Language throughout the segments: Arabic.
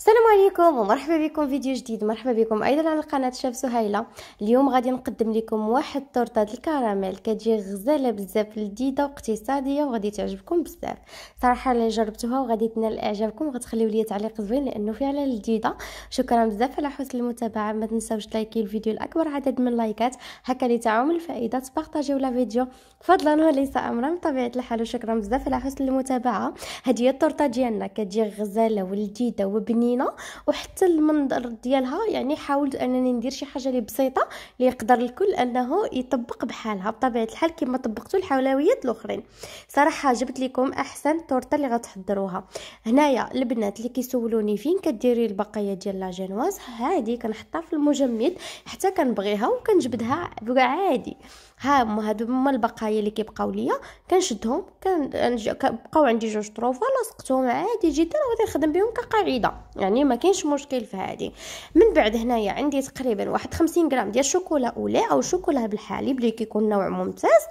السلام عليكم ومرحبا بكم فيديو جديد مرحبا بكم ايضا على قناه شاف سهيله اليوم غادي نقدم لكم واحد التورته الكراميل كتجي غزاله بزاف لذيذه واقتصاديه وغادي تعجبكم بزاف صراحه انا جربتها وغادي تنال اعجابكم وغتخليو لي تعليق زوين لانه فعلا لذيذه شكرا بزاف على حسن المتابعه ما تنساوش تلايكي الفيديو لاكبر عدد من اللايكات هكا تعاون الفائده تبارطاجيو لا فيديو فضلا وليس امرا بطبيعه الحال وشكرا بزاف على حسن المتابعه هذه هي التورته ديالنا كتجي غزاله ولذيذه وبني بنينه وحتى المنظر ديالها يعني حاولت انني ندير شي حاجه اللي بسيطه اللي يقدر الكل انه يطبق بحالها بطبيعه الحال كما طبقتو الحلويات الاخرين صراحه جبت لكم احسن تورته اللي غتحضروها هنايا البنات اللي كيسولوني فين كديري البقايا ديال لا جينواز هادي كنحطها في المجمد حتى كنبغيها وكنجبدها عادي ها هما هادو هما البقايا اللي كيبقاو ليا كنشدهم كنبقاو عندي جوج طروفه لاصقتهم عادي جدا وغادي نخدم بهم كقاعده يعني ما كاينش مشكل في هادي من بعد هنايا عندي تقريبا واحد 50 غرام ديال الشوكولا اولا او شوكولا بالحليب اللي كيكون نوع ممتاز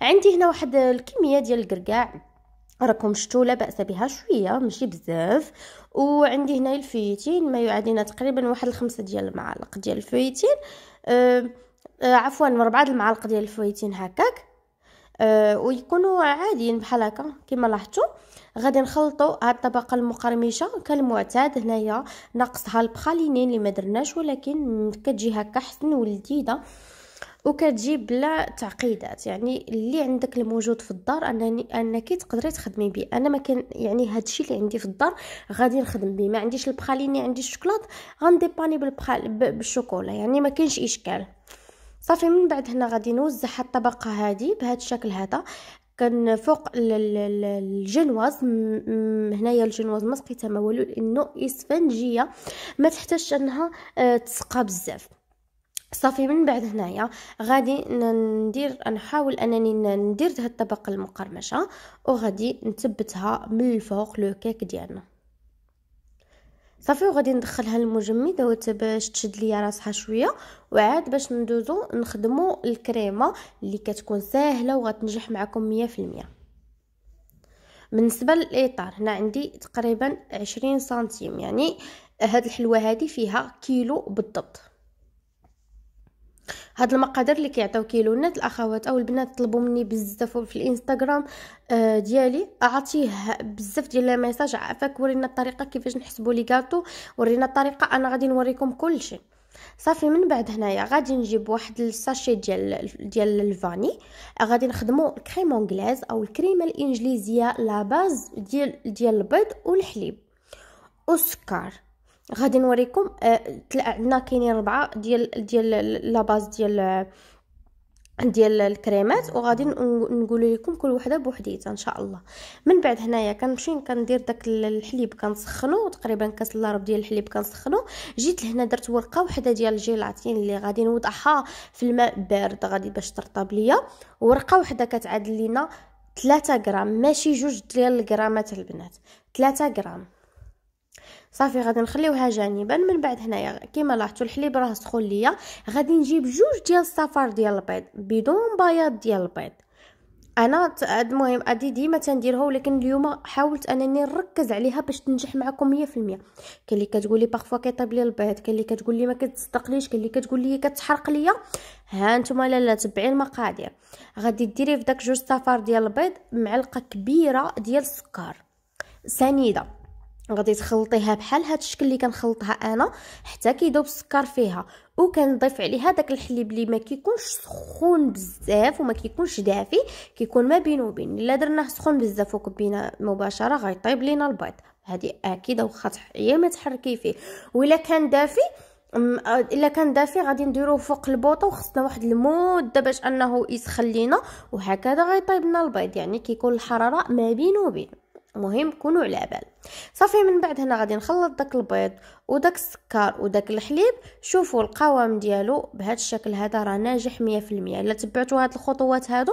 عندي هنا واحد الكميه ديال الكركاع راكم شتو لا باس بها شويه ماشي بزاف وعندي هنا الفيتين ما يعادلنا تقريبا واحد الخمسة ديال المعالق ديال الفيتين أه آه، عفوا ربعة المعالق ديال الفويتين هكاك أه ويكونوا عاديين بحال هكا كما لاحظتوا غادي نخلطوا هاد الطبقه المقرمشه كالمعتاد هنايا ناقصها البخالينين اللي ما درناش ولكن كتجي هكا حسن ولذيذه وكتجي بلا تعقيدات يعني اللي عندك الموجود في الدار انني انك تقدري تخدمي به انا ما كان يعني هادشي اللي عندي في الدار غادي نخدم به ما عنديش البخاليني عندي الشوكولات غنديباني بالبخال بالشوكولا يعني ما كاينش اشكال صافي من بعد هنا غادي نوزعها الطبقه هذه بهذا الشكل هذا كان فوق الجنواز هنايا الجنواز ما سقيتها ما والو لانه اسفنجيه ما تحتاجش انها آه، تسقى بزاف صافي من بعد هنايا غادي ندير نحاول انني ندير هاد الطبقه المقرمشه وغادي نثبتها من الفوق لو كيك ديالنا صافي وغادي ندخلها المجمد هوت باش تشد ليا راسها شويه وعاد باش ندوزو نخدمو الكريمه اللي كتكون ساهله وغتنجح معكم 100% بالنسبه للاطار هنا عندي تقريبا 20 سنتيم يعني هاد الحلوه هادي فيها كيلو بالضبط هاد المقادير اللي كيعطيوكي كيلونات الاخوات او البنات طلبوا مني بزاف في الانستغرام آه، ديالي اعطيه بزاف ديال الميساج عافاك ورينا الطريقه كيفاش نحسبوا لي كاطو ورينا الطريقه انا غادي نوريكم كلشي صافي من بعد هنايا غادي نجيب واحد الساشي ديال ديال الفاني غادي نخدمو الكريم اونغليز او الكريمه الانجليزيه لا باز ديال ديال البيض والحليب والسكر غادي نوريكم آه، عندنا كاينين ربعه ديال ديال لا باز ديال ديال الكريمات وغادي نقول لكم كل وحده بوحديتها ان شاء الله من بعد هنايا كنمشي كندير داك الحليب كنسخنو تقريبا كاس الارب ديال الحليب كنسخنو جيت لهنا درت ورقه وحده ديال الجيلاتين اللي غادي نوضعها في الماء بارد غادي باش ترطب ليا ورقه وحده كتعادل لينا 3 غرام ماشي جوج ديال الغرامات البنات 3 غرام صافي غادي نخليوها جانبا من بعد هنايا كيما لاحظتوا الحليب راه سخون ليا غادي نجيب جوج ديال الصفار ديال البيض بدون بياض ديال البيض انا المهم ادي ديما تنديرها ولكن اليوم حاولت انني نركز عليها باش تنجح معكم 100% كاين اللي كتقول لي بارفو كيطيب لي البيض كاين اللي كتقول لي ما كتصدقليش كاين اللي كتقول لي كتحرق ليا ها نتوما لا لا تبعي المقادير غادي ديري في داك جوج صفار ديال البيض معلقه كبيره ديال السكر سنيده غادي تخلطيها بحال هاد الشكل اللي كنخلطها انا حتى كيذوب السكر فيها وكنضيف عليها داك الحليب اللي ما كيكونش سخون بزاف وما كيكونش دافي كيكون ما بين وبين الا درناه سخون بزاف وكبينا مباشره غيطيب لينا البيض هذه اكيده واخا هي ما تحركي فيه الا كان دافي الا كان دافي غادي نديروه فوق البوطه وخصنا واحد المده باش انه يسخن لينا وهكذا غيطيب لنا البيض يعني كيكون الحراره ما بين وبين مهم كونوا على بال صافي من بعد هنا غادي نخلط داك البيض وداك السكر وداك الحليب شوفوا القوام ديالو بهذا الشكل هذا راه ناجح 100% الا تبعتوا هاد الخطوات هادو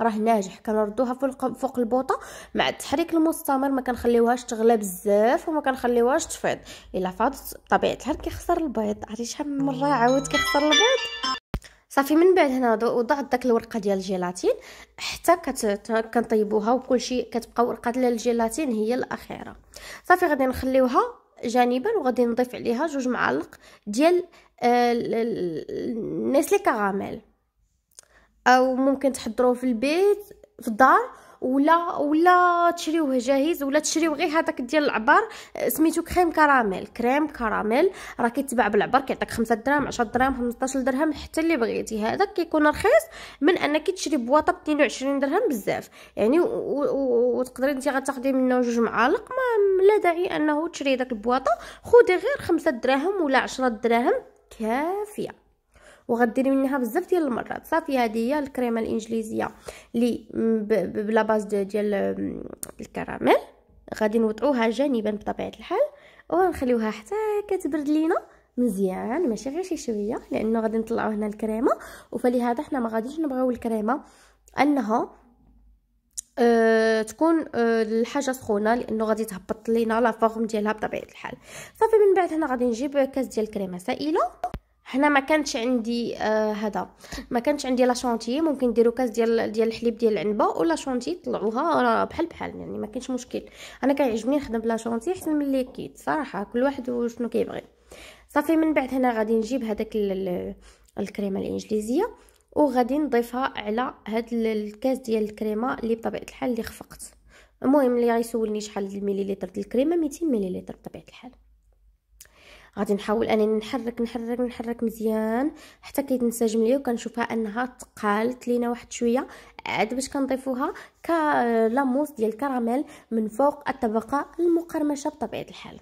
راه ناجح كنردوها فوق البوطه مع التحريك المستمر ما كنخليوهاش تغلى بزاف وما كنخليوهاش تفيض الا فاضت بطبيعه الحال كيخسر البيض عرفتي شحال من مره عاود كيخسر البيض صافي من بعد هنا وضعت داك الورقه ديال الجيلاتين حتى كنطيبوها وكل شيء كتبقى ورقه ديال الجيلاتين هي الاخيره صافي غادي نخليوها جانبا وغادي نضيف عليها جوج معالق ديال آه، نسلي كراميل او ممكن تحضروه في البيت في الدار ولا ولا تشريوه جاهز ولا تشريو غير هذاك ديال العبار آه، سميتو كريم كراميل كريم كراميل راه كيتباع بالعبار كيعطيك 5 دراهم 10 دراهم 15 درهم حتى اللي بغيتي هذا كيكون رخيص من انك تشري بواطه ب 22 درهم بزاف يعني وتقدري انت غتاخدي منه جوج معالق ما لا داعي انه تشري داك البواطه خدي غير 5 دراهم ولا 10 دراهم كافيه وغديري منها بزاف ديال المرات صافي هذه هي الكريمه الانجليزيه اللي بلا باز ديال الكراميل غادي نوضعوها جانبا بطبيعه الحال ونخليوها حتى كتبرد لينا مزيان ماشي غير شي شويه لانه غادي نطلعو هنا الكريمه وفلهذا حنا ما غاديش نبغيو الكريمه انها أه تكون أه الحاجه سخونه لانه غادي تهبط لينا لا فورم ديالها بطبيعه الحال صافي من بعد هنا غادي نجيب كاس ديال الكريمه سائله هنا ما كانش عندي آه هذا ما كانش عندي شونتي ممكن ديروا كاس ديال ديال الحليب ديال العنبه ولا شونتي طلعوها آه، بحال بحال يعني ما كانش مشكل انا كيعجبني نخدم بلا شونتي احسن من ليكيد صراحه كل واحد وشنو كيبغي صافي من بعد هنا غادي نجيب هذاك الكريمه الانجليزيه وغادي نضيفها على هاد الكاس ديال الكريمه اللي بطبيعه الحال اللي خفقت المهم اللي غيسولني شحال المليليتر ديال الكريمه 200 مليليتر بطبيعه الحال غادي نحاول انني نحرك نحرك نحرك مزيان حتى كيتنسجم ليا وكنشوفها انها تقالت لينا واحد شويه عاد باش كنضيفوها كلاموس ديال الكراميل من فوق الطبقه المقرمشه بطبيعه الحال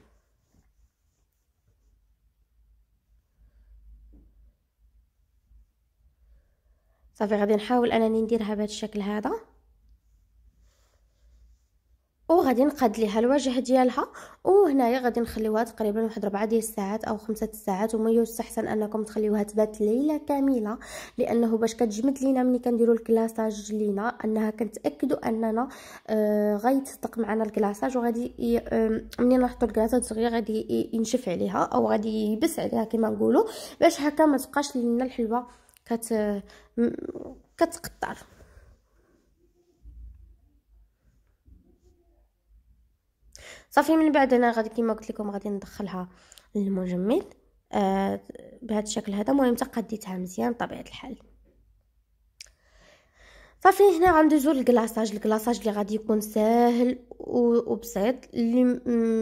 صافي غادي نحاول انني نديرها بهذا الشكل هذا وغادي نقاد ليها الوجه ديالها وهنايا غادي نخليوها تقريبا واحد 4 ديال الساعات او 5 الساعات وما يستحسن انكم تخليوها تبات ليله كامله لانه باش كتجمد لينا ملي كنديروا الكلاصاج لينا انها كنتاكدوا اننا آه غيتصدق معنا الكلاصاج وغادي آه ملي نحطوا الكلاصاج صغير غادي ينشف عليها او غادي يبس عليها كما نقولوا باش هكا ما تبقاش لينا الحلوه كت كتقطر صافي من بعد انا غادي كيما قلت لكم غادي ندخلها للمجمد آه بهذا الشكل هذا المهم تقديتها مزيان بطبيعه الحال صافي هنا غندوزو للكلاصاج الكلاصاج اللي غادي يكون ساهل وبسيط اللي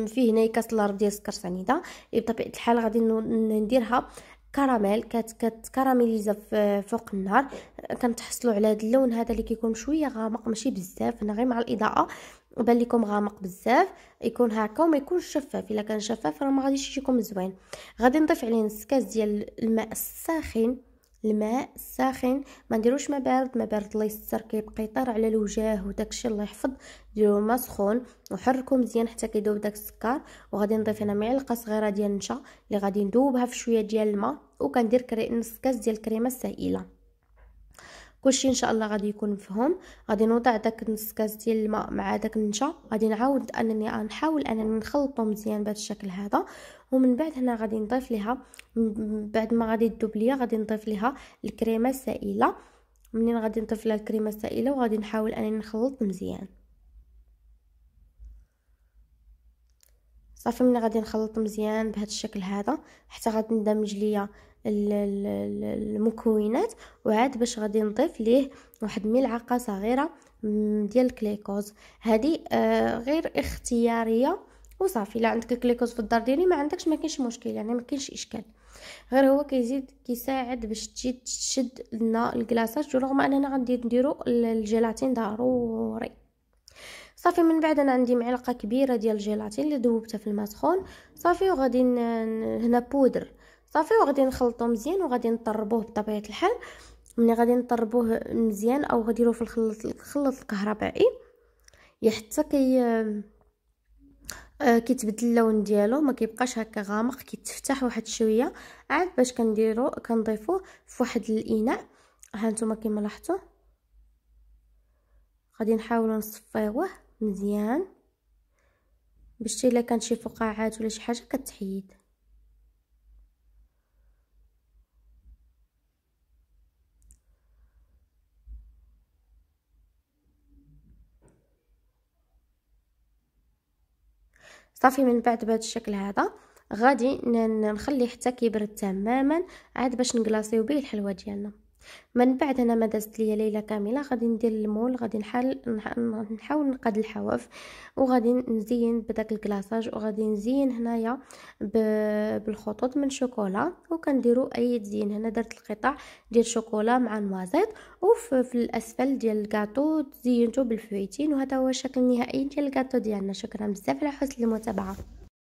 فيه هنا كاس ديال سكر سنيده بطبيعه الحال غادي نديرها كراميل كتكراميليزا فوق النار كنتحصلوا على هذا اللون هذا اللي كيكون شويه غامق ماشي بزاف هنا غير مع الاضاءه وبان لكم غامق بزاف يكون هكا وما يكون شفاف الا كان شفاف راه ما غاديش يجيكم زوين غادي نضيف عليه نص كاس ديال الماء الساخن الماء الساخن ما نديروش ما بارد ما بارد الله يستر كيبقى يطير على الوجه وداكشي الله يحفظ ديروا ما سخون وحركوا مزيان حتى كيذوب داك السكر وغادي نضيف هنا معلقه صغيره ديال النشا اللي غادي ندوبها في شويه ديال الماء وكندير نص كاس ديال الكريمه السائله كلشي ان شاء الله غادي يكون مفهوم غادي نوضع داك نص كاس ديال الماء مع داك النشا غادي نعاود انني نحاول انني نخلطو مزيان بهذا الشكل هذا ومن بعد هنا غادي نضيف ليها بعد ما غادي تذوب ليا غادي نضيف ليها الكريمه السائله منين غادي نضيف لها الكريمه السائله وغادي نحاول انني نخلط مزيان صافي ملي غادي نخلط مزيان بهذا الشكل هذا حتى غادي ندمج ليا المكونات وعاد باش غادي نضيف ليه واحد ملعقه صغيره ديال الكليكوز هذه آه، غير اختياريه وصافي الا عندك الكليكوز في الدار ديالي ما عندكش ما كاينش مشكل يعني ما كاينش اشكال غير هو كيزيد كيساعد باش تجي تشد لنا الكلاصاج رغم اننا غادي نديرو الجيلاتين ضروري صافي من بعد انا عندي معلقه كبيره ديال الجيلاتين اللي ذوبتها في الماء سخون صافي وغادي هنا بودر صافي وغادي نخلطو مزيان وغادي نطربوه بطبيعه الحال ملي غادي نطربوه مزيان او غديروه في الخلاط الخلاط الكهربائي يا حتى كي آه، كيتبدل اللون ديالو ما كيبقاش هكا غامق كيتفتح واحد شويه عاد باش كنديرو كنضيفوه في واحد الاناء ها نتوما كما لاحظتوا غادي نحاولوا نصفيوه مزيان باش الا كانت شي فقاعات ولا شي حاجه كتحيد صافي من بعد بهذا الشكل هذا غادي نخليه حتى كيبرد تماما عاد باش نكلاصيو به الحلوى ديالنا من بعد انا ما دازت ليا ليله كامله غادي ندير المول غادي نحل نحاول نقاد الحواف وغادي نزين بداك الكلاصاج وغادي نزين هنايا بالخطوط من شوكولا وكنديروا اي تزيين هنا درت القطع ديال شوكولا مع نوازيط وفي الاسفل ديال الكاطو تزينته بالفويتين وهذا هو الشكل النهائي ديال الكاطو ديالنا شكرا بزاف على حسن المتابعه